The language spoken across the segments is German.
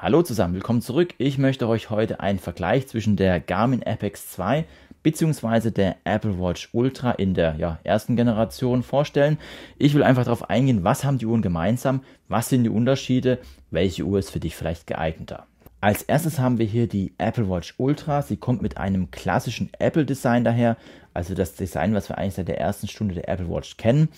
Hallo zusammen, willkommen zurück. Ich möchte euch heute einen Vergleich zwischen der Garmin Apex 2 bzw. der Apple Watch Ultra in der ja, ersten Generation vorstellen. Ich will einfach darauf eingehen, was haben die Uhren gemeinsam, was sind die Unterschiede, welche Uhr ist für dich vielleicht geeigneter. Als erstes haben wir hier die Apple Watch Ultra. Sie kommt mit einem klassischen Apple-Design daher, also das Design, was wir eigentlich seit der ersten Stunde der Apple Watch kennen.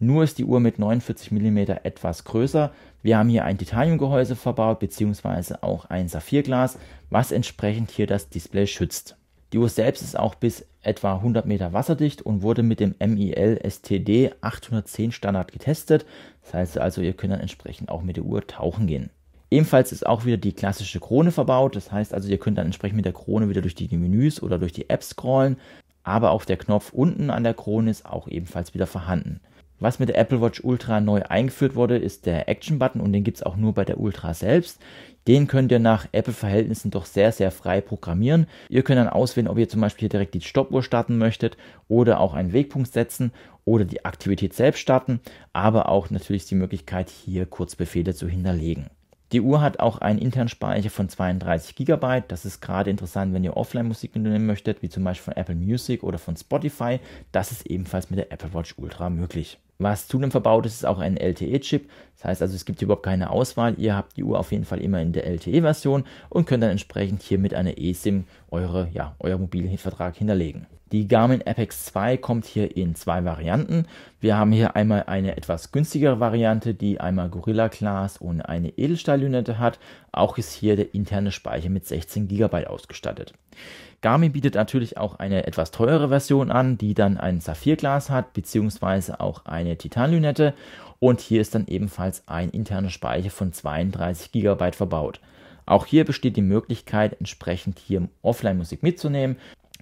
Nur ist die Uhr mit 49 mm etwas größer, wir haben hier ein Titaniumgehäuse verbaut beziehungsweise auch ein Saphirglas, was entsprechend hier das Display schützt. Die Uhr selbst ist auch bis etwa 100 Meter wasserdicht und wurde mit dem MIL STD 810 Standard getestet. Das heißt also, ihr könnt dann entsprechend auch mit der Uhr tauchen gehen. Ebenfalls ist auch wieder die klassische Krone verbaut. Das heißt also, ihr könnt dann entsprechend mit der Krone wieder durch die Menüs oder durch die App scrollen. Aber auch der Knopf unten an der Krone ist auch ebenfalls wieder vorhanden. Was mit der Apple Watch Ultra neu eingeführt wurde, ist der Action-Button und den gibt es auch nur bei der Ultra selbst. Den könnt ihr nach Apple-Verhältnissen doch sehr, sehr frei programmieren. Ihr könnt dann auswählen, ob ihr zum Beispiel hier direkt die Stoppuhr starten möchtet oder auch einen Wegpunkt setzen oder die Aktivität selbst starten, aber auch natürlich die Möglichkeit, hier Kurzbefehle zu hinterlegen. Die Uhr hat auch einen internen Speicher von 32 GB. Das ist gerade interessant, wenn ihr Offline-Musik nehmen möchtet, wie zum Beispiel von Apple Music oder von Spotify. Das ist ebenfalls mit der Apple Watch Ultra möglich. Was zudem verbaut ist, ist auch ein LTE-Chip. Das heißt also, es gibt überhaupt keine Auswahl. Ihr habt die Uhr auf jeden Fall immer in der LTE-Version und könnt dann entsprechend hier mit einer eSIM eure, ja, euer Mobilvertrag hinterlegen. Die Garmin Apex 2 kommt hier in zwei Varianten. Wir haben hier einmal eine etwas günstigere Variante, die einmal Gorilla Glas und eine Edelstahllünette hat. Auch ist hier der interne Speicher mit 16 GB ausgestattet. Garmin bietet natürlich auch eine etwas teurere Version an, die dann ein Saphirglas hat, beziehungsweise auch eine Titanlünette. Und hier ist dann ebenfalls ein interner Speicher von 32 GB verbaut. Auch hier besteht die Möglichkeit, entsprechend hier Offline-Musik mitzunehmen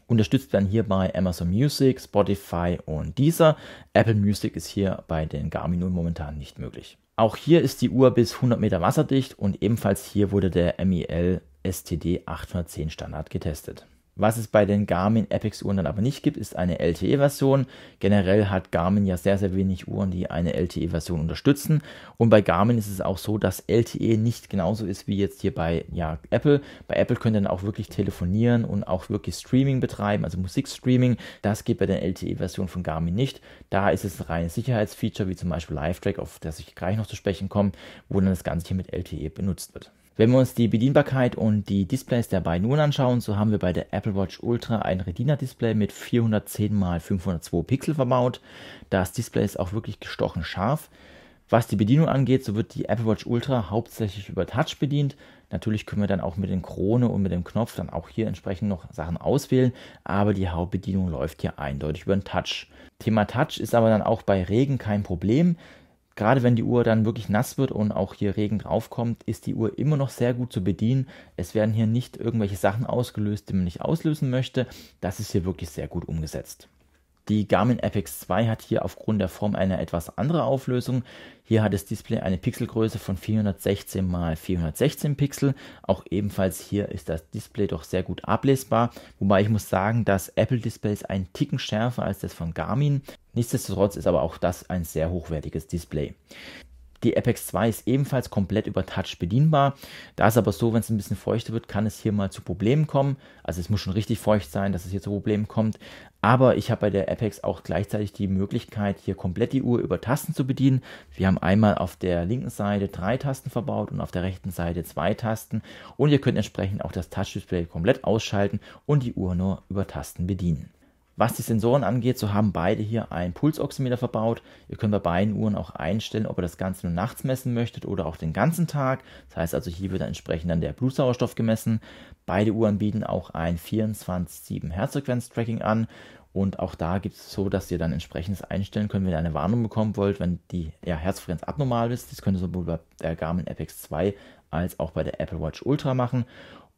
Unterstützt werden hierbei Amazon Music, Spotify und Deezer. Apple Music ist hier bei den Garmin Uhren momentan nicht möglich. Auch hier ist die Uhr bis 100 Meter wasserdicht und ebenfalls hier wurde der MIL STD 810 Standard getestet. Was es bei den Garmin Epix Uhren dann aber nicht gibt, ist eine LTE-Version. Generell hat Garmin ja sehr, sehr wenig Uhren, die eine LTE-Version unterstützen. Und bei Garmin ist es auch so, dass LTE nicht genauso ist wie jetzt hier bei ja, Apple. Bei Apple könnt ihr dann auch wirklich telefonieren und auch wirklich Streaming betreiben, also Musikstreaming. Das geht bei der LTE-Version von Garmin nicht. Da ist es ein reines Sicherheitsfeature, wie zum Beispiel Live-Track, auf das ich gleich noch zu sprechen komme, wo dann das Ganze hier mit LTE benutzt wird. Wenn wir uns die Bedienbarkeit und die Displays der beiden Uhren anschauen, so haben wir bei der Apple Watch Ultra ein Retina-Display mit 410 x 502 Pixel verbaut. Das Display ist auch wirklich gestochen scharf. Was die Bedienung angeht, so wird die Apple Watch Ultra hauptsächlich über Touch bedient. Natürlich können wir dann auch mit den Krone und mit dem Knopf dann auch hier entsprechend noch Sachen auswählen, aber die Hauptbedienung läuft hier eindeutig über den Touch. Thema Touch ist aber dann auch bei Regen kein Problem. Gerade wenn die Uhr dann wirklich nass wird und auch hier Regen draufkommt, ist die Uhr immer noch sehr gut zu bedienen. Es werden hier nicht irgendwelche Sachen ausgelöst, die man nicht auslösen möchte. Das ist hier wirklich sehr gut umgesetzt. Die Garmin FX 2 hat hier aufgrund der Form eine etwas andere Auflösung. Hier hat das Display eine Pixelgröße von 416 x 416 Pixel. Auch ebenfalls hier ist das Display doch sehr gut ablesbar. Wobei ich muss sagen, dass Apple Displays einen Ticken schärfer als das von Garmin. Nichtsdestotrotz ist aber auch das ein sehr hochwertiges Display. Die Apex 2 ist ebenfalls komplett über Touch bedienbar. Da ist aber so, wenn es ein bisschen feuchter wird, kann es hier mal zu Problemen kommen. Also es muss schon richtig feucht sein, dass es hier zu Problemen kommt. Aber ich habe bei der Apex auch gleichzeitig die Möglichkeit, hier komplett die Uhr über Tasten zu bedienen. Wir haben einmal auf der linken Seite drei Tasten verbaut und auf der rechten Seite zwei Tasten. Und ihr könnt entsprechend auch das Touch-Display komplett ausschalten und die Uhr nur über Tasten bedienen. Was die Sensoren angeht, so haben beide hier einen Pulsoximeter verbaut. Ihr könnt bei beiden Uhren auch einstellen, ob ihr das Ganze nur nachts messen möchtet oder auch den ganzen Tag. Das heißt also, hier wird dann entsprechend dann der Blutsauerstoff gemessen. Beide Uhren bieten auch ein 24-7 Herzfrequenz-Tracking an. Und auch da gibt es so, dass ihr dann entsprechendes einstellen könnt, wenn ihr eine Warnung bekommen wollt, wenn die ja, Herzfrequenz abnormal ist. Das könnt ihr sowohl bei der Garmin Apex 2 als auch bei der Apple Watch Ultra machen.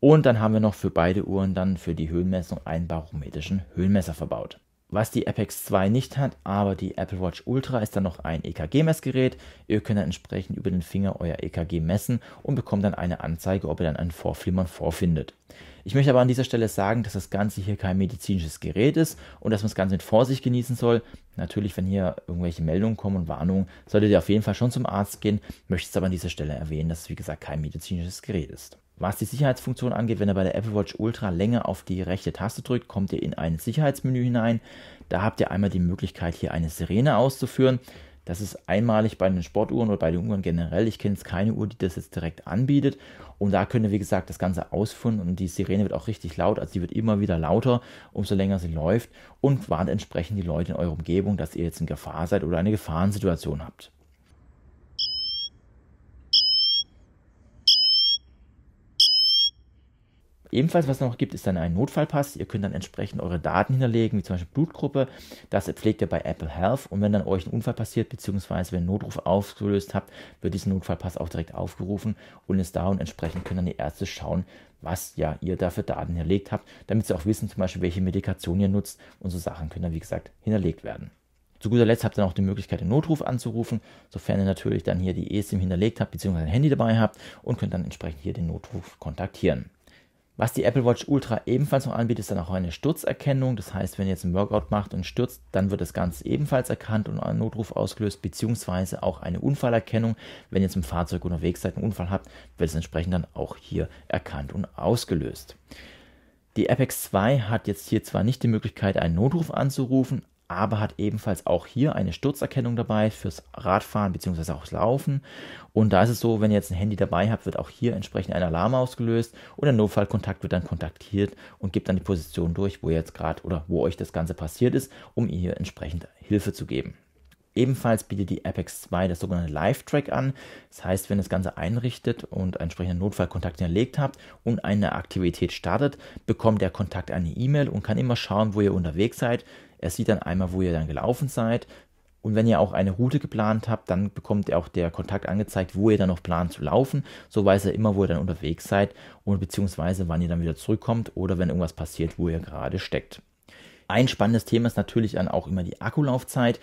Und dann haben wir noch für beide Uhren dann für die Höhenmessung einen barometrischen Höhenmesser verbaut. Was die Apex 2 nicht hat, aber die Apple Watch Ultra ist dann noch ein EKG-Messgerät. Ihr könnt dann entsprechend über den Finger euer EKG messen und bekommt dann eine Anzeige, ob ihr dann ein Vorflimmern vorfindet. Ich möchte aber an dieser Stelle sagen, dass das Ganze hier kein medizinisches Gerät ist und dass man das Ganze mit Vorsicht genießen soll. Natürlich, wenn hier irgendwelche Meldungen kommen und Warnungen, solltet ihr auf jeden Fall schon zum Arzt gehen. Möchte es aber an dieser Stelle erwähnen, dass es wie gesagt kein medizinisches Gerät ist. Was die Sicherheitsfunktion angeht, wenn ihr bei der Apple Watch Ultra länger auf die rechte Taste drückt, kommt ihr in ein Sicherheitsmenü hinein. Da habt ihr einmal die Möglichkeit, hier eine Sirene auszuführen. Das ist einmalig bei den Sportuhren oder bei den Uhren generell. Ich kenne jetzt keine Uhr, die das jetzt direkt anbietet. Und da könnt ihr, wie gesagt, das Ganze ausführen und die Sirene wird auch richtig laut. Also die wird immer wieder lauter, umso länger sie läuft und warnt entsprechend die Leute in eurer Umgebung, dass ihr jetzt in Gefahr seid oder eine Gefahrensituation habt. Ebenfalls, was es noch gibt, ist dann ein Notfallpass. Ihr könnt dann entsprechend eure Daten hinterlegen, wie zum Beispiel Blutgruppe. Das pflegt ihr bei Apple Health. Und wenn dann euch ein Unfall passiert, beziehungsweise wenn ein Notruf ausgelöst habt, wird dieser Notfallpass auch direkt aufgerufen und ist da. Und entsprechend können dann die Ärzte schauen, was ja ihr da für Daten hinterlegt habt, damit sie auch wissen, zum Beispiel, welche Medikation ihr nutzt. Und so Sachen können dann, wie gesagt, hinterlegt werden. Zu guter Letzt habt ihr dann auch die Möglichkeit, den Notruf anzurufen, sofern ihr natürlich dann hier die eSIM hinterlegt habt, beziehungsweise ein Handy dabei habt und könnt dann entsprechend hier den Notruf kontaktieren. Was die Apple Watch Ultra ebenfalls noch anbietet, ist dann auch eine Sturzerkennung. Das heißt, wenn ihr jetzt einen Workout macht und stürzt, dann wird das Ganze ebenfalls erkannt und ein Notruf ausgelöst, beziehungsweise auch eine Unfallerkennung. Wenn ihr zum Fahrzeug unterwegs seid, einen Unfall habt, wird es entsprechend dann auch hier erkannt und ausgelöst. Die Apex 2 hat jetzt hier zwar nicht die Möglichkeit, einen Notruf anzurufen, aber hat ebenfalls auch hier eine Sturzerkennung dabei fürs Radfahren bzw. auch Laufen. Und da ist es so, wenn ihr jetzt ein Handy dabei habt, wird auch hier entsprechend ein Alarm ausgelöst und der Notfallkontakt wird dann kontaktiert und gibt dann die Position durch, wo ihr jetzt gerade oder wo euch das Ganze passiert ist, um ihr hier entsprechend Hilfe zu geben. Ebenfalls bietet die Apex 2 das sogenannte Live-Track an. Das heißt, wenn ihr das Ganze einrichtet und einen entsprechenden Notfallkontakt hinterlegt habt und eine Aktivität startet, bekommt der Kontakt eine E-Mail und kann immer schauen, wo ihr unterwegs seid. Er sieht dann einmal, wo ihr dann gelaufen seid. Und wenn ihr auch eine Route geplant habt, dann bekommt ihr auch der Kontakt angezeigt, wo ihr dann noch plant zu laufen. So weiß er immer, wo ihr dann unterwegs seid und beziehungsweise wann ihr dann wieder zurückkommt oder wenn irgendwas passiert, wo ihr gerade steckt. Ein spannendes Thema ist natürlich dann auch immer die Akkulaufzeit.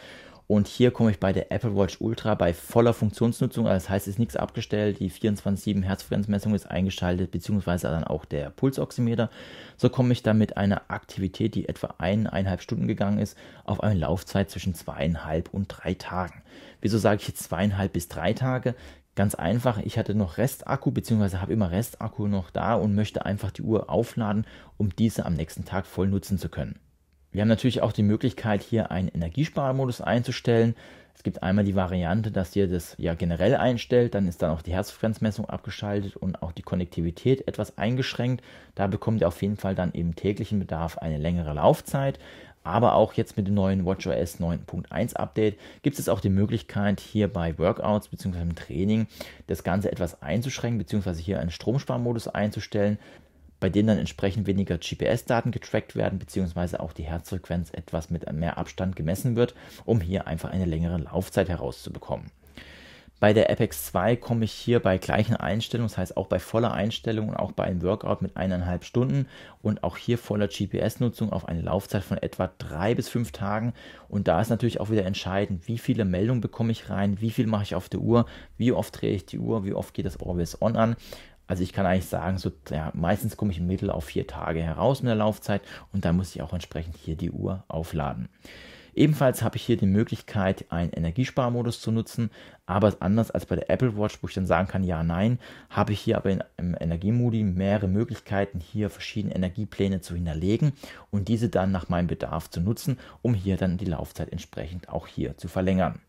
Und hier komme ich bei der Apple Watch Ultra bei voller Funktionsnutzung, also das heißt, es ist nichts abgestellt, die 24-7 Herzfrequenzmessung ist eingeschaltet, beziehungsweise dann auch der Pulsoximeter. So komme ich dann mit einer Aktivität, die etwa eineinhalb Stunden gegangen ist, auf eine Laufzeit zwischen zweieinhalb und drei Tagen. Wieso sage ich jetzt zweieinhalb bis drei Tage? Ganz einfach, ich hatte noch Restakku, beziehungsweise habe immer Restakku noch da und möchte einfach die Uhr aufladen, um diese am nächsten Tag voll nutzen zu können. Wir haben natürlich auch die Möglichkeit, hier einen Energiesparmodus einzustellen. Es gibt einmal die Variante, dass ihr das ja generell einstellt, dann ist dann auch die Herzfrequenzmessung abgeschaltet und auch die Konnektivität etwas eingeschränkt. Da bekommt ihr auf jeden Fall dann im täglichen Bedarf eine längere Laufzeit. Aber auch jetzt mit dem neuen WatchOS 9.1 Update gibt es auch die Möglichkeit, hier bei Workouts bzw. im Training das Ganze etwas einzuschränken, bzw. hier einen Stromsparmodus einzustellen bei denen dann entsprechend weniger GPS-Daten getrackt werden, beziehungsweise auch die Herzfrequenz etwas mit mehr Abstand gemessen wird, um hier einfach eine längere Laufzeit herauszubekommen. Bei der Apex 2 komme ich hier bei gleichen Einstellungen, das heißt auch bei voller Einstellung und auch bei einem Workout mit eineinhalb Stunden und auch hier voller GPS-Nutzung auf eine Laufzeit von etwa drei bis fünf Tagen. Und da ist natürlich auch wieder entscheidend, wie viele Meldungen bekomme ich rein, wie viel mache ich auf der Uhr, wie oft drehe ich die Uhr, wie oft geht das Always On an. Also ich kann eigentlich sagen, so, ja, meistens komme ich im Mittel auf vier Tage heraus mit der Laufzeit und dann muss ich auch entsprechend hier die Uhr aufladen. Ebenfalls habe ich hier die Möglichkeit, einen Energiesparmodus zu nutzen, aber anders als bei der Apple Watch, wo ich dann sagen kann, ja, nein, habe ich hier aber im Energiemodi mehrere Möglichkeiten, hier verschiedene Energiepläne zu hinterlegen und diese dann nach meinem Bedarf zu nutzen, um hier dann die Laufzeit entsprechend auch hier zu verlängern.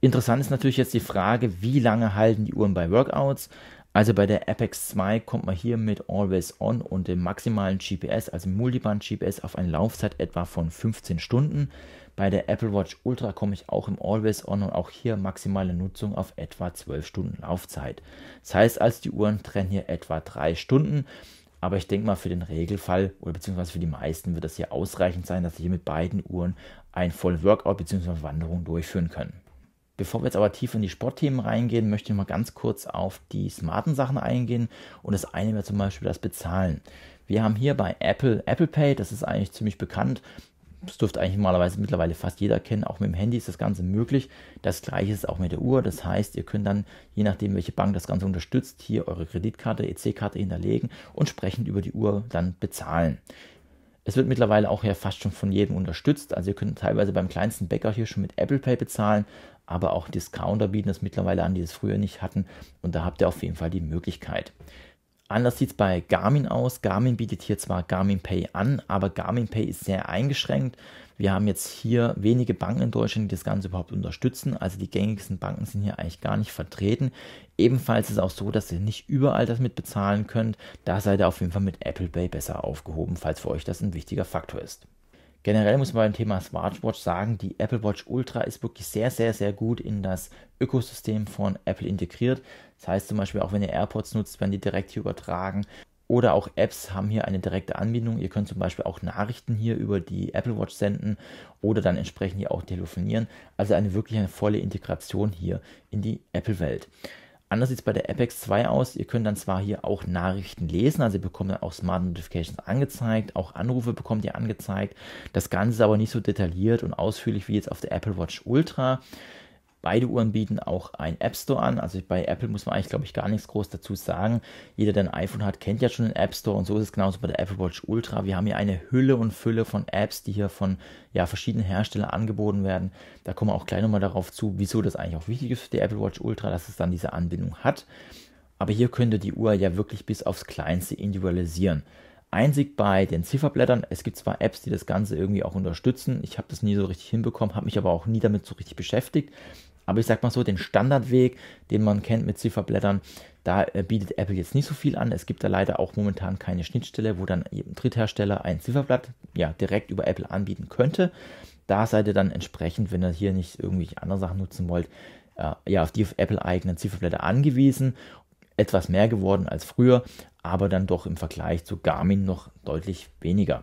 Interessant ist natürlich jetzt die Frage, wie lange halten die Uhren bei Workouts? Also bei der Apex 2 kommt man hier mit Always On und dem maximalen GPS, also Multiband GPS, auf eine Laufzeit etwa von 15 Stunden. Bei der Apple Watch Ultra komme ich auch im Always On und auch hier maximale Nutzung auf etwa 12 Stunden Laufzeit. Das heißt also, die Uhren trennen hier etwa 3 Stunden. Aber ich denke mal, für den Regelfall oder beziehungsweise für die meisten wird das hier ausreichend sein, dass sie hier mit beiden Uhren ein Voll-Workout bzw. Wanderung durchführen können. Bevor wir jetzt aber tief in die Sportthemen reingehen, möchte ich mal ganz kurz auf die smarten Sachen eingehen. Und das eine wäre zum Beispiel das Bezahlen. Wir haben hier bei Apple Apple Pay, das ist eigentlich ziemlich bekannt. Das dürfte eigentlich normalerweise mittlerweile fast jeder kennen. Auch mit dem Handy ist das Ganze möglich. Das gleiche ist auch mit der Uhr. Das heißt, ihr könnt dann, je nachdem, welche Bank das Ganze unterstützt, hier eure Kreditkarte, EC-Karte hinterlegen und sprechend über die Uhr dann bezahlen. Es wird mittlerweile auch ja fast schon von jedem unterstützt. Also ihr könnt teilweise beim kleinsten Bäcker hier schon mit Apple Pay bezahlen, aber auch Discounter bieten das mittlerweile an, die es früher nicht hatten. Und da habt ihr auf jeden Fall die Möglichkeit. Anders sieht es bei Garmin aus. Garmin bietet hier zwar Garmin Pay an, aber Garmin Pay ist sehr eingeschränkt. Wir haben jetzt hier wenige Banken in Deutschland, die das Ganze überhaupt unterstützen. Also die gängigsten Banken sind hier eigentlich gar nicht vertreten. Ebenfalls ist es auch so, dass ihr nicht überall das mit bezahlen könnt. Da seid ihr auf jeden Fall mit Apple Pay besser aufgehoben, falls für euch das ein wichtiger Faktor ist. Generell muss man beim Thema Smartwatch sagen, die Apple Watch Ultra ist wirklich sehr, sehr, sehr gut in das Ökosystem von Apple integriert. Das heißt zum Beispiel, auch wenn ihr AirPods nutzt, werden die direkt hier übertragen. Oder auch Apps haben hier eine direkte Anbindung. Ihr könnt zum Beispiel auch Nachrichten hier über die Apple Watch senden oder dann entsprechend hier auch telefonieren. Also eine wirklich eine volle Integration hier in die Apple-Welt. Anders sieht es bei der Apex 2 aus. Ihr könnt dann zwar hier auch Nachrichten lesen, also ihr bekommt dann auch Smart Notifications angezeigt, auch Anrufe bekommt ihr angezeigt. Das Ganze ist aber nicht so detailliert und ausführlich wie jetzt auf der Apple Watch Ultra. Beide Uhren bieten auch einen App Store an. Also bei Apple muss man eigentlich, glaube ich, gar nichts groß dazu sagen. Jeder, der ein iPhone hat, kennt ja schon den App Store und so ist es genauso bei der Apple Watch Ultra. Wir haben hier eine Hülle und Fülle von Apps, die hier von ja, verschiedenen Herstellern angeboten werden. Da kommen wir auch gleich nochmal darauf zu, wieso das eigentlich auch wichtig ist für die Apple Watch Ultra, dass es dann diese Anbindung hat. Aber hier könnt ihr die Uhr ja wirklich bis aufs Kleinste individualisieren. Einzig bei den Zifferblättern. Es gibt zwar Apps, die das Ganze irgendwie auch unterstützen. Ich habe das nie so richtig hinbekommen, habe mich aber auch nie damit so richtig beschäftigt. Aber ich sag mal so, den Standardweg, den man kennt mit Zifferblättern, da äh, bietet Apple jetzt nicht so viel an. Es gibt da leider auch momentan keine Schnittstelle, wo dann ein Dritthersteller ein Zifferblatt ja, direkt über Apple anbieten könnte. Da seid ihr dann entsprechend, wenn ihr hier nicht irgendwelche andere Sachen nutzen wollt, äh, ja, auf die auf Apple eigenen Zifferblätter angewiesen. Etwas mehr geworden als früher, aber dann doch im Vergleich zu Garmin noch deutlich weniger.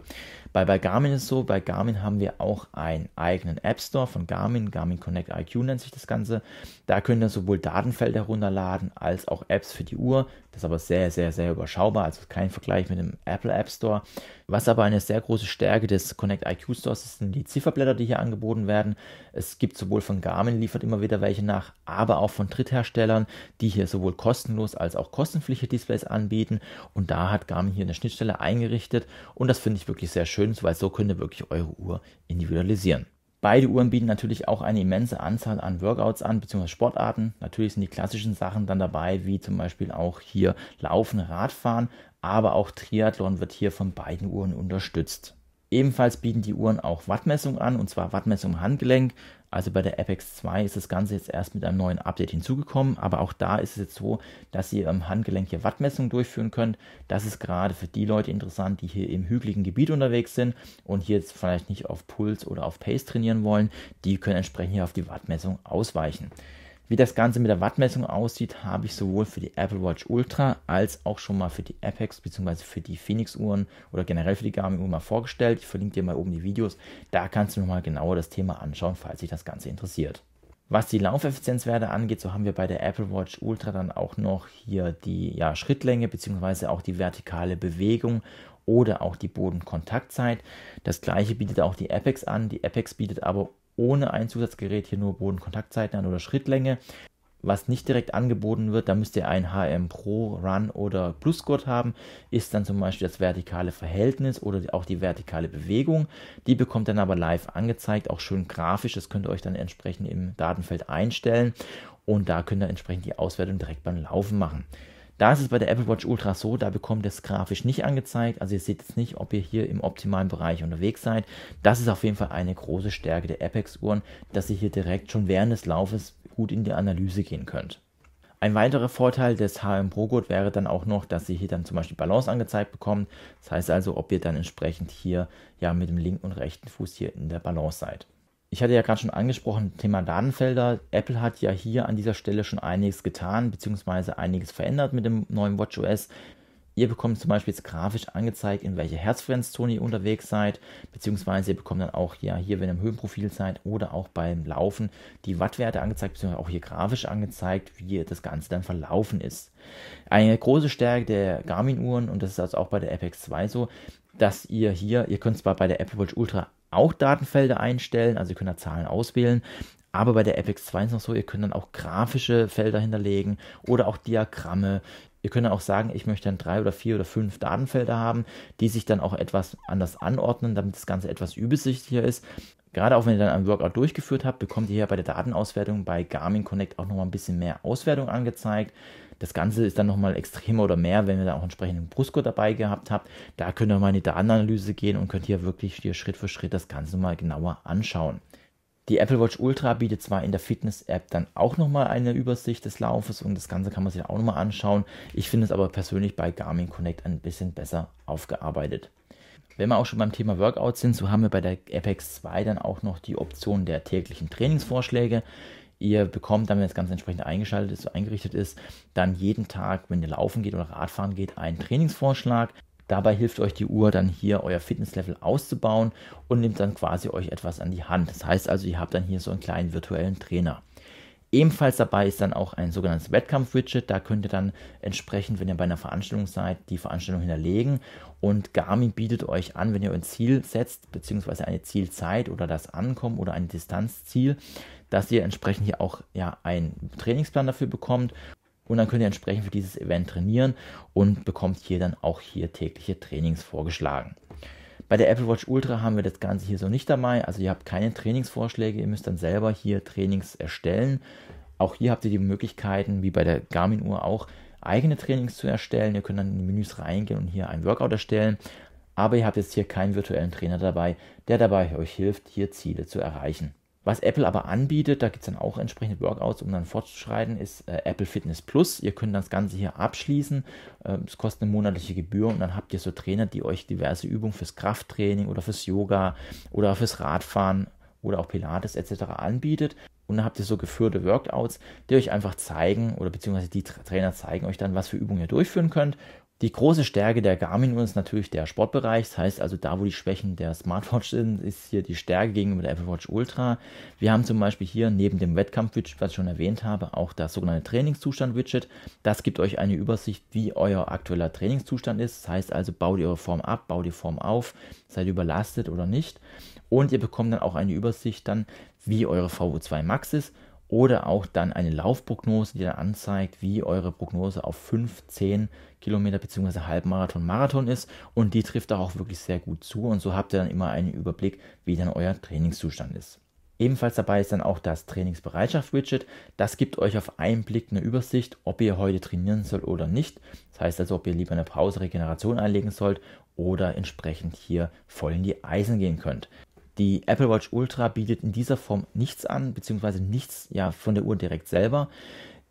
Bei, bei Garmin ist es so, bei Garmin haben wir auch einen eigenen App Store von Garmin, Garmin Connect IQ nennt sich das Ganze. Da könnt ihr sowohl Datenfelder runterladen als auch Apps für die Uhr. Das ist aber sehr, sehr, sehr überschaubar, also kein Vergleich mit dem Apple App Store. Was aber eine sehr große Stärke des Connect IQ Stores ist, sind die Zifferblätter, die hier angeboten werden. Es gibt sowohl von Garmin liefert immer wieder welche nach, aber auch von Drittherstellern, die hier sowohl kostenlos als auch kostenpflichtige Displays anbieten. Und da hat Garmin hier eine Schnittstelle eingerichtet errichtet und das finde ich wirklich sehr schön, weil so könnt ihr wirklich eure Uhr individualisieren. Beide Uhren bieten natürlich auch eine immense Anzahl an Workouts an, beziehungsweise Sportarten. Natürlich sind die klassischen Sachen dann dabei, wie zum Beispiel auch hier Laufen, Radfahren, aber auch Triathlon wird hier von beiden Uhren unterstützt. Ebenfalls bieten die Uhren auch Wattmessung an, und zwar Wattmessung im Handgelenk, also bei der Apex 2 ist das Ganze jetzt erst mit einem neuen Update hinzugekommen, aber auch da ist es jetzt so, dass ihr im ähm, Handgelenk hier Wattmessungen durchführen könnt. Das ist gerade für die Leute interessant, die hier im hügeligen Gebiet unterwegs sind und hier jetzt vielleicht nicht auf Puls oder auf Pace trainieren wollen. Die können entsprechend hier auf die Wattmessung ausweichen. Wie das Ganze mit der Wattmessung aussieht, habe ich sowohl für die Apple Watch Ultra als auch schon mal für die Apex bzw. für die Phoenix Uhren oder generell für die Garmin Uhren mal vorgestellt. Ich verlinke dir mal oben die Videos. Da kannst du nochmal genauer das Thema anschauen, falls dich das Ganze interessiert. Was die Laufeffizienzwerte angeht, so haben wir bei der Apple Watch Ultra dann auch noch hier die ja, Schrittlänge bzw. auch die vertikale Bewegung oder auch die Bodenkontaktzeit. Das gleiche bietet auch die Apex an. Die Apex bietet aber ohne ein Zusatzgerät hier nur Bodenkontaktzeiten an oder Schrittlänge. Was nicht direkt angeboten wird, da müsst ihr ein HM Pro, Run oder Plusgurt haben, ist dann zum Beispiel das vertikale Verhältnis oder auch die vertikale Bewegung. Die bekommt dann aber live angezeigt, auch schön grafisch. Das könnt ihr euch dann entsprechend im Datenfeld einstellen und da könnt ihr entsprechend die Auswertung direkt beim Laufen machen. Da ist es bei der Apple Watch Ultra so, da bekommt ihr es grafisch nicht angezeigt. Also ihr seht jetzt nicht, ob ihr hier im optimalen Bereich unterwegs seid. Das ist auf jeden Fall eine große Stärke der Apex-Uhren, dass ihr hier direkt schon während des Laufes gut in die Analyse gehen könnt. Ein weiterer Vorteil des HM ProGood wäre dann auch noch, dass ihr hier dann zum Beispiel Balance angezeigt bekommt. Das heißt also, ob ihr dann entsprechend hier ja mit dem linken und rechten Fuß hier in der Balance seid ich hatte ja gerade schon angesprochen, Thema Datenfelder. Apple hat ja hier an dieser Stelle schon einiges getan, beziehungsweise einiges verändert mit dem neuen WatchOS. Ihr bekommt zum Beispiel jetzt grafisch angezeigt, in welcher Herzfrequenzzone ihr unterwegs seid, beziehungsweise ihr bekommt dann auch ja hier, wenn ihr im Höhenprofil seid oder auch beim Laufen die Wattwerte angezeigt, beziehungsweise auch hier grafisch angezeigt, wie das Ganze dann verlaufen ist. Eine große Stärke der Garmin-Uhren, und das ist also auch bei der Apex 2 so, dass ihr hier, ihr könnt zwar bei der Apple Watch Ultra auch Datenfelder einstellen, also ihr könnt da Zahlen auswählen. Aber bei der Apex 2 ist noch so, ihr könnt dann auch grafische Felder hinterlegen oder auch Diagramme. Ihr könnt dann auch sagen, ich möchte dann drei oder vier oder fünf Datenfelder haben, die sich dann auch etwas anders anordnen, damit das Ganze etwas übersichtlicher ist. Gerade auch wenn ihr dann ein Workout durchgeführt habt, bekommt ihr hier bei der Datenauswertung bei Garmin Connect auch nochmal ein bisschen mehr Auswertung angezeigt. Das Ganze ist dann nochmal extremer oder mehr, wenn ihr da auch entsprechend einen Brusco dabei gehabt habt. Da könnt ihr mal in die Datenanalyse gehen und könnt hier wirklich hier Schritt für Schritt das Ganze mal genauer anschauen. Die Apple Watch Ultra bietet zwar in der Fitness-App dann auch nochmal eine Übersicht des Laufes und das Ganze kann man sich auch nochmal anschauen. Ich finde es aber persönlich bei Garmin Connect ein bisschen besser aufgearbeitet. Wenn wir auch schon beim Thema Workout sind, so haben wir bei der Apex 2 dann auch noch die Option der täglichen Trainingsvorschläge. Ihr bekommt dann, wenn das Ganze entsprechend eingeschaltet ist, eingerichtet ist, dann jeden Tag, wenn ihr laufen geht oder Radfahren geht, einen Trainingsvorschlag. Dabei hilft euch die Uhr dann hier euer Fitnesslevel auszubauen und nimmt dann quasi euch etwas an die Hand. Das heißt also, ihr habt dann hier so einen kleinen virtuellen Trainer. Ebenfalls dabei ist dann auch ein sogenanntes Wettkampf-Widget. Da könnt ihr dann entsprechend, wenn ihr bei einer Veranstaltung seid, die Veranstaltung hinterlegen. Und Garmin bietet euch an, wenn ihr ein Ziel setzt, beziehungsweise eine Zielzeit oder das Ankommen oder ein Distanzziel, dass ihr entsprechend hier auch ja, einen Trainingsplan dafür bekommt und dann könnt ihr entsprechend für dieses Event trainieren und bekommt hier dann auch hier tägliche Trainings vorgeschlagen. Bei der Apple Watch Ultra haben wir das Ganze hier so nicht dabei, also ihr habt keine Trainingsvorschläge, ihr müsst dann selber hier Trainings erstellen. Auch hier habt ihr die Möglichkeiten, wie bei der Garmin-Uhr auch, eigene Trainings zu erstellen. Ihr könnt dann in die Menüs reingehen und hier ein Workout erstellen. Aber ihr habt jetzt hier keinen virtuellen Trainer dabei, der dabei euch hilft, hier Ziele zu erreichen. Was Apple aber anbietet, da gibt es dann auch entsprechende Workouts, um dann fortzuschreiten, ist äh, Apple Fitness Plus. Ihr könnt das Ganze hier abschließen. Ähm, es kostet eine monatliche Gebühr und dann habt ihr so Trainer, die euch diverse Übungen fürs Krafttraining oder fürs Yoga oder fürs Radfahren oder auch Pilates etc. anbietet. Und dann habt ihr so geführte Workouts, die euch einfach zeigen oder beziehungsweise die Trainer zeigen euch dann, was für Übungen ihr durchführen könnt. Die große Stärke der garmin ist natürlich der Sportbereich. Das heißt also, da wo die Schwächen der Smartwatch sind, ist hier die Stärke gegenüber der Apple Watch Ultra. Wir haben zum Beispiel hier neben dem Wettkampf-Widget, was ich schon erwähnt habe, auch das sogenannte Trainingszustand-Widget. Das gibt euch eine Übersicht, wie euer aktueller Trainingszustand ist. Das heißt also, baut ihr eure Form ab, baut die Form auf, seid ihr überlastet oder nicht. Und ihr bekommt dann auch eine Übersicht dann, wie eure VO2 Max ist oder auch dann eine Laufprognose, die dann anzeigt, wie eure Prognose auf 5, 10 Kilometer bzw. Halbmarathon, Marathon ist und die trifft auch wirklich sehr gut zu und so habt ihr dann immer einen Überblick, wie dann euer Trainingszustand ist. Ebenfalls dabei ist dann auch das Trainingsbereitschaft-Widget. Das gibt euch auf einen Blick eine Übersicht, ob ihr heute trainieren sollt oder nicht. Das heißt also, ob ihr lieber eine Pause Regeneration einlegen sollt oder entsprechend hier voll in die Eisen gehen könnt. Die Apple Watch Ultra bietet in dieser Form nichts an, beziehungsweise nichts ja, von der Uhr direkt selber.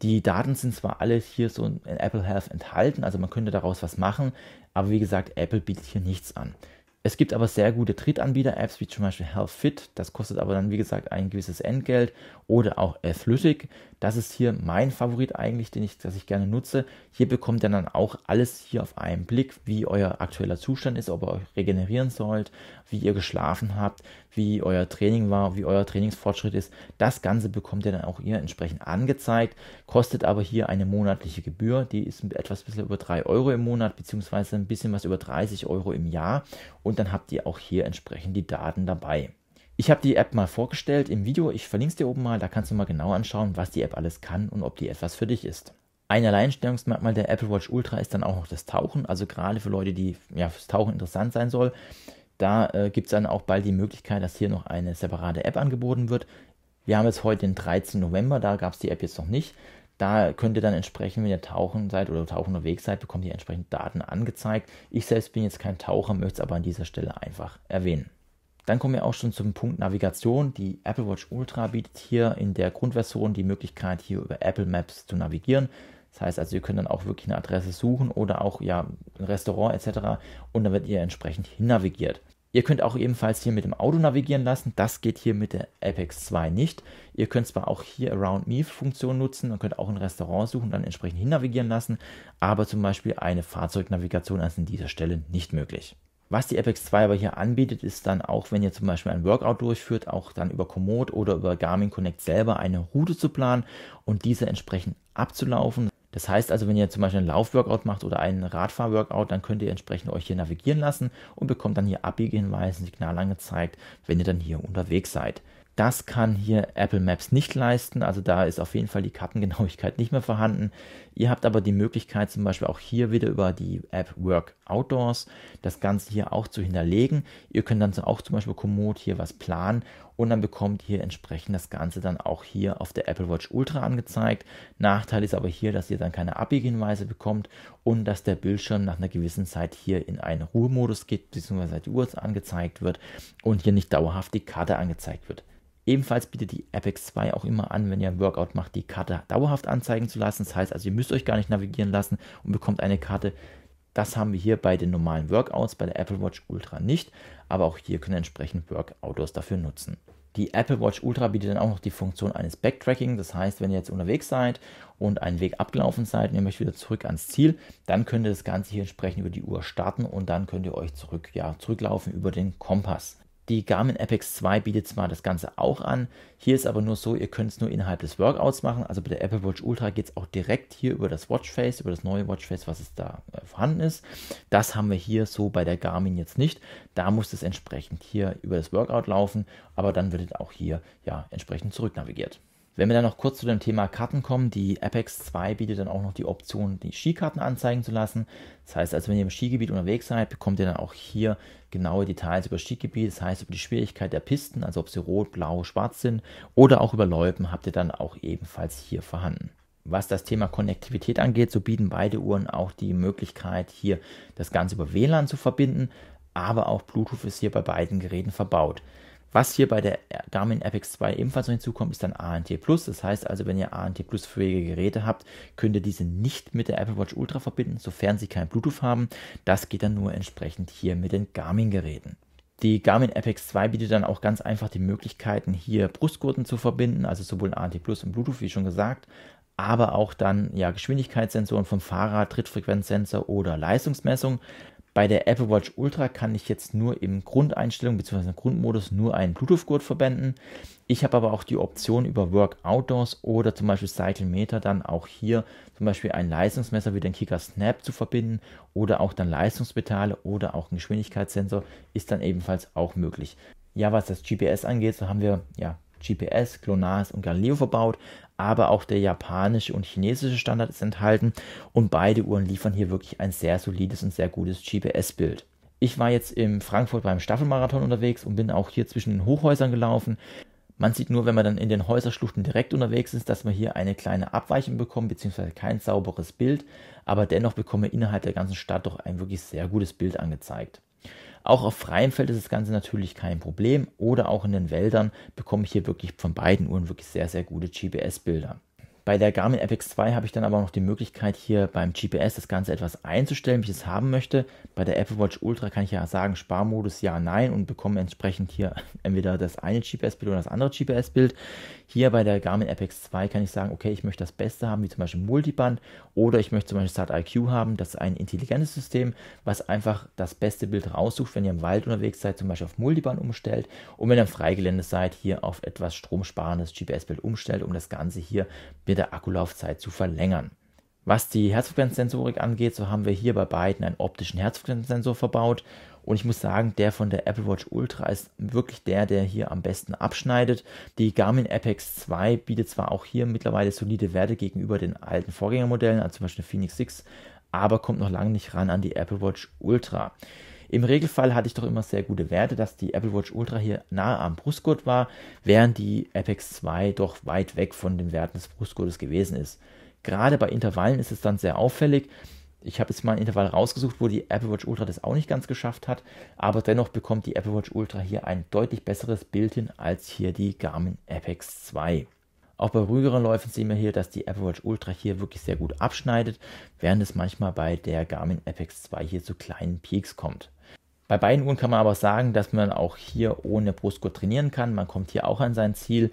Die Daten sind zwar alle hier so in Apple Health enthalten, also man könnte daraus was machen, aber wie gesagt, Apple bietet hier nichts an. Es gibt aber sehr gute Drittanbieter-Apps, wie zum Beispiel HealthFit, das kostet aber dann wie gesagt ein gewisses Entgelt oder auch Athletic. Das ist hier mein Favorit eigentlich, den ich, das ich gerne nutze. Hier bekommt ihr dann auch alles hier auf einen Blick, wie euer aktueller Zustand ist, ob ihr euch regenerieren sollt, wie ihr geschlafen habt, wie euer Training war, wie euer Trainingsfortschritt ist. Das Ganze bekommt ihr dann auch hier entsprechend angezeigt, kostet aber hier eine monatliche Gebühr, die ist etwas bisschen über 3 Euro im Monat, beziehungsweise ein bisschen was über 30 Euro im Jahr und dann habt ihr auch hier entsprechend die Daten dabei. Ich habe die App mal vorgestellt im Video, ich verlinke es dir oben mal, da kannst du mal genau anschauen, was die App alles kann und ob die etwas für dich ist. Ein Alleinstellungsmerkmal der Apple Watch Ultra ist dann auch noch das Tauchen, also gerade für Leute, die ja, fürs Tauchen interessant sein soll, da äh, gibt es dann auch bald die Möglichkeit, dass hier noch eine separate App angeboten wird. Wir haben jetzt heute den 13. November, da gab es die App jetzt noch nicht. Da könnt ihr dann entsprechend, wenn ihr tauchen seid oder tauchen unterwegs seid, bekommt ihr entsprechend Daten angezeigt. Ich selbst bin jetzt kein Taucher, möchte es aber an dieser Stelle einfach erwähnen. Dann kommen wir auch schon zum Punkt Navigation. Die Apple Watch Ultra bietet hier in der Grundversion die Möglichkeit, hier über Apple Maps zu navigieren. Das heißt also, ihr könnt dann auch wirklich eine Adresse suchen oder auch ja, ein Restaurant etc. und dann wird ihr entsprechend hin navigiert. Ihr könnt auch ebenfalls hier mit dem Auto navigieren lassen. Das geht hier mit der Apex 2 nicht. Ihr könnt zwar auch hier Around Me-Funktion nutzen und könnt auch ein Restaurant suchen und dann entsprechend hin navigieren lassen, aber zum Beispiel eine Fahrzeugnavigation ist an dieser Stelle nicht möglich. Was die Apex 2 aber hier anbietet, ist dann auch, wenn ihr zum Beispiel ein Workout durchführt, auch dann über Komoot oder über Garmin Connect selber eine Route zu planen und diese entsprechend abzulaufen. Das heißt also, wenn ihr zum Beispiel einen Laufworkout macht oder einen Radfahrworkout, dann könnt ihr entsprechend euch hier navigieren lassen und bekommt dann hier Abbiegehinweise, Signal angezeigt, wenn ihr dann hier unterwegs seid. Das kann hier Apple Maps nicht leisten, also da ist auf jeden Fall die Kartengenauigkeit nicht mehr vorhanden. Ihr habt aber die Möglichkeit, zum Beispiel auch hier wieder über die App Work Outdoors das Ganze hier auch zu hinterlegen. Ihr könnt dann auch zum Beispiel Komoot hier was planen und dann bekommt ihr entsprechend das Ganze dann auch hier auf der Apple Watch Ultra angezeigt. Nachteil ist aber hier, dass ihr dann keine Abbiegehinweise bekommt und dass der Bildschirm nach einer gewissen Zeit hier in einen Ruhemodus geht, beziehungsweise die Uhr angezeigt wird und hier nicht dauerhaft die Karte angezeigt wird. Ebenfalls bietet die Apex 2 auch immer an, wenn ihr ein Workout macht, die Karte dauerhaft anzeigen zu lassen. Das heißt also, ihr müsst euch gar nicht navigieren lassen und bekommt eine Karte, das haben wir hier bei den normalen Workouts, bei der Apple Watch Ultra nicht, aber auch hier können entsprechend Workoutos dafür nutzen. Die Apple Watch Ultra bietet dann auch noch die Funktion eines Backtracking. Das heißt, wenn ihr jetzt unterwegs seid und einen Weg abgelaufen seid und ihr möchtet wieder zurück ans Ziel, dann könnt ihr das Ganze hier entsprechend über die Uhr starten und dann könnt ihr euch zurück, ja, zurücklaufen über den Kompass. Die Garmin Apex 2 bietet zwar das Ganze auch an, hier ist aber nur so, ihr könnt es nur innerhalb des Workouts machen. Also bei der Apple Watch Ultra geht es auch direkt hier über das Watchface, über das neue Watchface, was es da äh, vorhanden ist. Das haben wir hier so bei der Garmin jetzt nicht. Da muss es entsprechend hier über das Workout laufen, aber dann wird es auch hier ja entsprechend zurücknavigiert. Wenn wir dann noch kurz zu dem Thema Karten kommen, die Apex 2 bietet dann auch noch die Option, die Skikarten anzeigen zu lassen. Das heißt, also wenn ihr im Skigebiet unterwegs seid, bekommt ihr dann auch hier genaue Details über Skigebiet, das heißt über die Schwierigkeit der Pisten, also ob sie rot, blau, schwarz sind oder auch über Loipen habt ihr dann auch ebenfalls hier vorhanden. Was das Thema Konnektivität angeht, so bieten beide Uhren auch die Möglichkeit, hier das Ganze über WLAN zu verbinden, aber auch Bluetooth ist hier bei beiden Geräten verbaut. Was hier bei der Garmin FX 2 ebenfalls noch hinzukommt, ist dann ANT Plus. Das heißt also, wenn ihr ANT Plus fähige Geräte habt, könnt ihr diese nicht mit der Apple Watch Ultra verbinden, sofern sie kein Bluetooth haben. Das geht dann nur entsprechend hier mit den Garmin Geräten. Die Garmin FX 2 bietet dann auch ganz einfach die Möglichkeiten, hier Brustgurten zu verbinden, also sowohl ANT Plus und Bluetooth, wie schon gesagt, aber auch dann ja, Geschwindigkeitssensoren vom Fahrrad, Trittfrequenzsensor oder Leistungsmessung. Bei der Apple Watch Ultra kann ich jetzt nur im Grundeinstellung bzw. Grundmodus nur einen Bluetooth-Gurt verwenden. Ich habe aber auch die Option über Work Outdoors oder zum Beispiel Cycle Meter dann auch hier zum Beispiel ein Leistungsmesser wie den Kicker Snap zu verbinden oder auch dann Leistungspedale oder auch ein Geschwindigkeitssensor ist dann ebenfalls auch möglich. Ja, was das GPS angeht, so haben wir ja GPS, GLONASS und Galileo verbaut aber auch der japanische und chinesische Standard ist enthalten und beide Uhren liefern hier wirklich ein sehr solides und sehr gutes GPS-Bild. Ich war jetzt in Frankfurt beim Staffelmarathon unterwegs und bin auch hier zwischen den Hochhäusern gelaufen. Man sieht nur, wenn man dann in den Häuserschluchten direkt unterwegs ist, dass man hier eine kleine Abweichung bekommt, beziehungsweise kein sauberes Bild, aber dennoch bekomme innerhalb der ganzen Stadt doch ein wirklich sehr gutes Bild angezeigt. Auch auf freiem Feld ist das Ganze natürlich kein Problem oder auch in den Wäldern bekomme ich hier wirklich von beiden Uhren wirklich sehr, sehr gute GPS-Bilder. Bei der Garmin Epix 2 habe ich dann aber noch die Möglichkeit, hier beim GPS das Ganze etwas einzustellen, wie ich es haben möchte. Bei der Apple Watch Ultra kann ich ja sagen, Sparmodus ja, nein und bekomme entsprechend hier entweder das eine GPS-Bild oder das andere GPS-Bild. Hier bei der Garmin Epix 2 kann ich sagen, okay, ich möchte das Beste haben, wie zum Beispiel Multiband oder ich möchte zum Beispiel Start IQ haben. Das ist ein intelligentes System, was einfach das beste Bild raussucht, wenn ihr im Wald unterwegs seid, zum Beispiel auf Multiband umstellt und wenn ihr im Freigelände seid, hier auf etwas stromsparendes GPS-Bild umstellt, um das Ganze hier ein mit der Akkulaufzeit zu verlängern. Was die Herzfrequenzsensorik angeht, so haben wir hier bei beiden einen optischen Herzfrequenzsensor verbaut und ich muss sagen, der von der Apple Watch Ultra ist wirklich der, der hier am besten abschneidet. Die Garmin Apex 2 bietet zwar auch hier mittlerweile solide Werte gegenüber den alten Vorgängermodellen, also zum Beispiel Phoenix 6, aber kommt noch lange nicht ran an die Apple Watch Ultra. Im Regelfall hatte ich doch immer sehr gute Werte, dass die Apple Watch Ultra hier nahe am Brustgurt war, während die Apex 2 doch weit weg von den Werten des Brustgurtes gewesen ist. Gerade bei Intervallen ist es dann sehr auffällig. Ich habe jetzt mal ein Intervall rausgesucht, wo die Apple Watch Ultra das auch nicht ganz geschafft hat, aber dennoch bekommt die Apple Watch Ultra hier ein deutlich besseres Bild hin als hier die Garmin Apex 2. Auch bei ruhigeren Läufen sehen wir hier, dass die Apple Watch Ultra hier wirklich sehr gut abschneidet, während es manchmal bei der Garmin Apex 2 hier zu kleinen Peaks kommt. Bei beiden Uhren kann man aber sagen, dass man auch hier ohne Brustgurt trainieren kann. Man kommt hier auch an sein Ziel.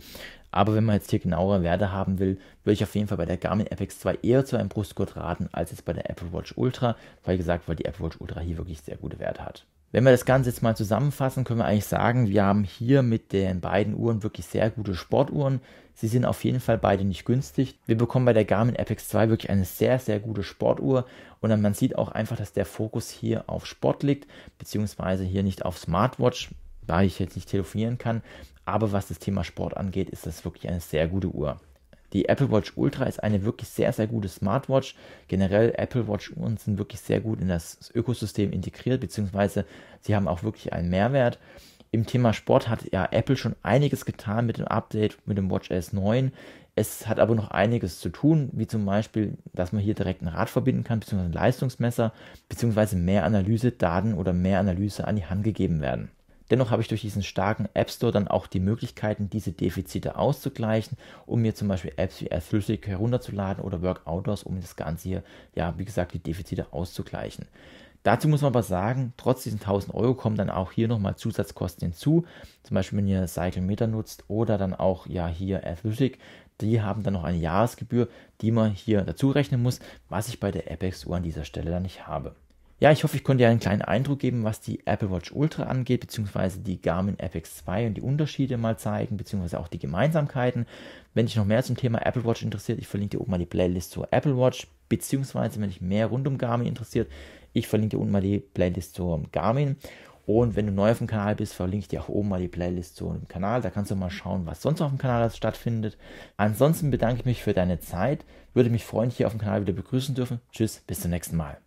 Aber wenn man jetzt hier genauere Werte haben will, würde ich auf jeden Fall bei der Garmin FX 2 eher zu einem Brustgurt raten, als jetzt bei der Apple Watch Ultra, weil gesagt, weil die Apple Watch Ultra hier wirklich sehr gute Werte hat. Wenn wir das Ganze jetzt mal zusammenfassen, können wir eigentlich sagen, wir haben hier mit den beiden Uhren wirklich sehr gute Sportuhren. Sie sind auf jeden Fall beide nicht günstig. Wir bekommen bei der Garmin Apex 2 wirklich eine sehr, sehr gute Sportuhr. Und man sieht auch einfach, dass der Fokus hier auf Sport liegt, beziehungsweise hier nicht auf Smartwatch, weil ich jetzt nicht telefonieren kann. Aber was das Thema Sport angeht, ist das wirklich eine sehr gute Uhr. Die Apple Watch Ultra ist eine wirklich sehr, sehr gute Smartwatch. Generell Apple Watch Uhren sind wirklich sehr gut in das Ökosystem integriert, beziehungsweise sie haben auch wirklich einen Mehrwert. Im Thema Sport hat ja Apple schon einiges getan mit dem Update, mit dem Watch S9. Es hat aber noch einiges zu tun, wie zum Beispiel, dass man hier direkt ein Rad verbinden kann, beziehungsweise ein Leistungsmesser, beziehungsweise mehr Analyse, Daten oder mehr Analyse an die Hand gegeben werden. Dennoch habe ich durch diesen starken App Store dann auch die Möglichkeiten, diese Defizite auszugleichen, um mir zum Beispiel Apps wie Athletic herunterzuladen oder Workoutdoors, um das Ganze hier, ja, wie gesagt, die Defizite auszugleichen. Dazu muss man aber sagen, trotz diesen 1000 Euro kommen dann auch hier nochmal Zusatzkosten hinzu. Zum Beispiel, wenn ihr Cycle Meter nutzt oder dann auch ja hier Athletic, die haben dann noch eine Jahresgebühr, die man hier dazu rechnen muss, was ich bei der Apex Uhr an dieser Stelle dann nicht habe. Ja, ich hoffe, ich konnte dir einen kleinen Eindruck geben, was die Apple Watch Ultra angeht, beziehungsweise die Garmin Apex 2 und die Unterschiede mal zeigen, beziehungsweise auch die Gemeinsamkeiten. Wenn dich noch mehr zum Thema Apple Watch interessiert, ich verlinke dir oben mal die Playlist zur Apple Watch, beziehungsweise wenn dich mehr rund um Garmin interessiert, ich verlinke dir unten mal die Playlist zur Garmin. Und wenn du neu auf dem Kanal bist, verlinke ich dir auch oben mal die Playlist zu dem Kanal. Da kannst du mal schauen, was sonst auf dem Kanal stattfindet. Ansonsten bedanke ich mich für deine Zeit. Würde mich freuen, dich hier auf dem Kanal wieder begrüßen dürfen. Tschüss, bis zum nächsten Mal.